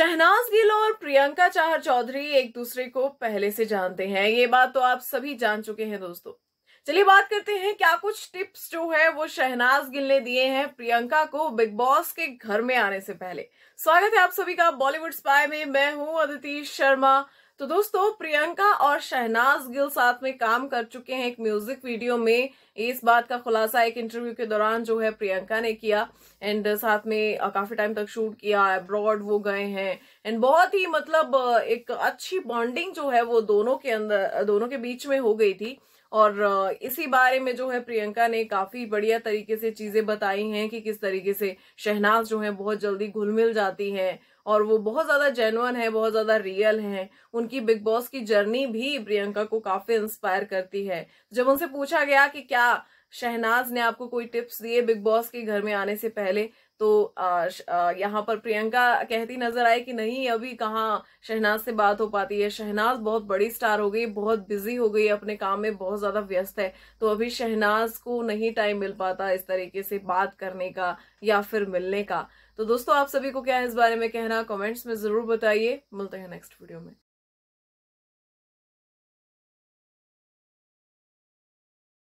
शहनाज गिल और प्रियंका चाहर चौधरी एक दूसरे को पहले से जानते हैं ये बात तो आप सभी जान चुके हैं दोस्तों चलिए बात करते हैं क्या कुछ टिप्स जो है वो शहनाज गिल ने दिए हैं प्रियंका को बिग बॉस के घर में आने से पहले स्वागत है आप सभी का बॉलीवुड स्पाई में मैं हूं अदिति शर्मा तो दोस्तों प्रियंका और शहनाज गिल साथ में काम कर चुके हैं एक म्यूजिक वीडियो में इस बात का खुलासा एक इंटरव्यू के दौरान जो है प्रियंका ने किया एंड साथ में काफी टाइम तक शूट किया अब्रॉड वो गए हैं एंड बहुत ही मतलब एक अच्छी बॉन्डिंग जो है वो दोनों के अंदर दोनों के बीच में हो गई थी और इसी बारे में जो है प्रियंका ने काफी बढ़िया तरीके से चीजें बताई हैं कि किस तरीके से शहनाज जो है बहुत जल्दी घुल मिल जाती हैं और वो बहुत ज़्यादा जेनुअन है बहुत ज़्यादा रियल हैं उनकी बिग बॉस की जर्नी भी प्रियंका को काफ़ी इंस्पायर करती है जब उनसे पूछा गया कि क्या शहनाज ने आपको कोई टिप्स दिए बिग बॉस के घर में आने से पहले तो यहाँ पर प्रियंका कहती नजर आए कि नहीं अभी कहाँ शहनाज से बात हो पाती है शहनाज बहुत बड़ी स्टार हो गई बहुत बिजी हो गई अपने काम में बहुत ज़्यादा व्यस्त है तो अभी शहनाज को नहीं टाइम मिल पाता इस तरीके से बात करने का या फिर मिलने का तो दोस्तों आप सभी को क्या है इस बारे में कहना कमेंट्स में ज़रूर बताइए मिलते हैं नेक्स्ट वीडियो में